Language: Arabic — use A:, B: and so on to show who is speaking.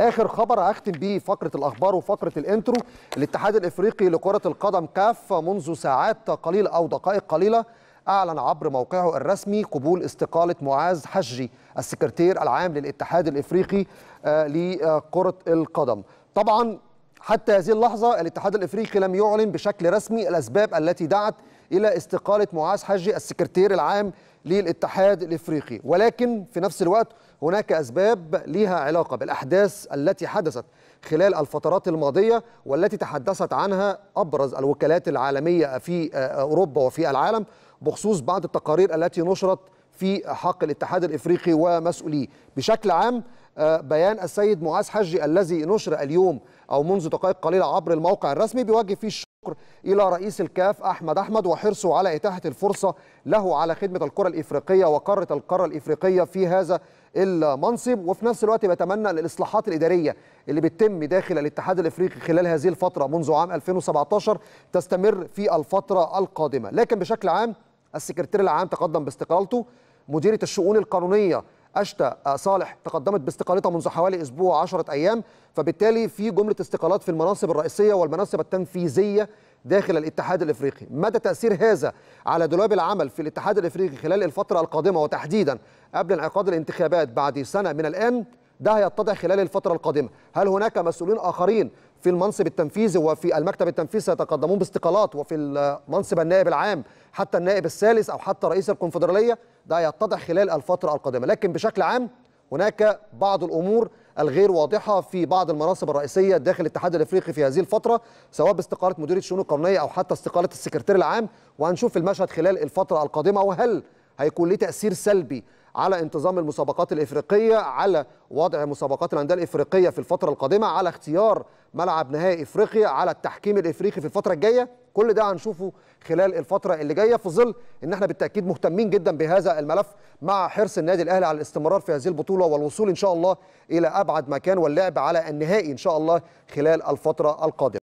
A: اخر خبر اختم بيه فقره الاخبار وفقره الانترو الاتحاد الافريقي لكره القدم كاف منذ ساعات قليله او دقائق قليله أعلن عبر موقعه الرسمي قبول استقالة معاذ حجي السكرتير العام للاتحاد الإفريقي آه، لكرة القدم طبعا حتى هذه اللحظة الاتحاد الإفريقي لم يعلن بشكل رسمي الأسباب التي دعت إلى استقالة معاذ حجي السكرتير العام للاتحاد الافريقي ولكن في نفس الوقت هناك اسباب لها علاقه بالاحداث التي حدثت خلال الفترات الماضيه والتي تحدثت عنها ابرز الوكالات العالميه في اوروبا وفي العالم بخصوص بعض التقارير التي نشرت في حق الاتحاد الافريقي ومسؤوليه بشكل عام آه، بيان السيد معاذ حجي الذي نشر اليوم او منذ دقائق قليله عبر الموقع الرسمي بيواجه فيه إلى رئيس الكاف أحمد أحمد وحرصه على إتاحة الفرصة له على خدمة الكرة الإفريقية وقارة القارة الإفريقية في هذا المنصب وفي نفس الوقت بتمنى الإصلاحات الإدارية اللي بتتم داخل الاتحاد الإفريقي خلال هذه الفترة منذ عام 2017 تستمر في الفترة القادمة لكن بشكل عام السكرتير العام تقدم باستقالته مديرة الشؤون القانونية أشتى آه، صالح تقدمت باستقالتها منذ حوالي أسبوع 10 أيام فبالتالي في جملة استقالات في المناصب الرئيسية والمناصب التنفيذية داخل الاتحاد الافريقي مدى تاثير هذا على دولاب العمل في الاتحاد الافريقي خلال الفتره القادمه وتحديدا قبل انعقاد الانتخابات بعد سنه من الان ده هيتضح خلال الفترة القادمة هل هناك مسؤولين آخرين في المنصب التنفيذي وفي المكتب التنفيذي سيتقدمون باستقالات وفي المنصب النائب العام حتى النائب الثالث أو حتى رئيس الكونفدرالية ده هيتضح خلال الفترة القادمة لكن بشكل عام هناك بعض الأمور الغير واضحه في بعض المناصب الرئيسيه داخل الاتحاد الافريقي في هذه الفتره سواء باستقاله مديريه الشؤون القانونيه او حتى استقاله السكرتير العام وهنشوف المشهد خلال الفتره القادمه وهل هيكون ليه تاثير سلبي على انتظام المسابقات الافريقيه على وضع مسابقات الانديه الافريقيه في الفتره القادمه على اختيار ملعب نهائي افريقيا على التحكيم الافريقي في الفتره الجايه كل ده هنشوفه خلال الفتره اللي جايه في ظل ان احنا بالتاكيد مهتمين جدا بهذا الملف مع حرص النادي الاهلي على الاستمرار في هذه البطوله والوصول ان شاء الله الى ابعد مكان واللعب على النهائي ان شاء الله خلال الفتره القادمه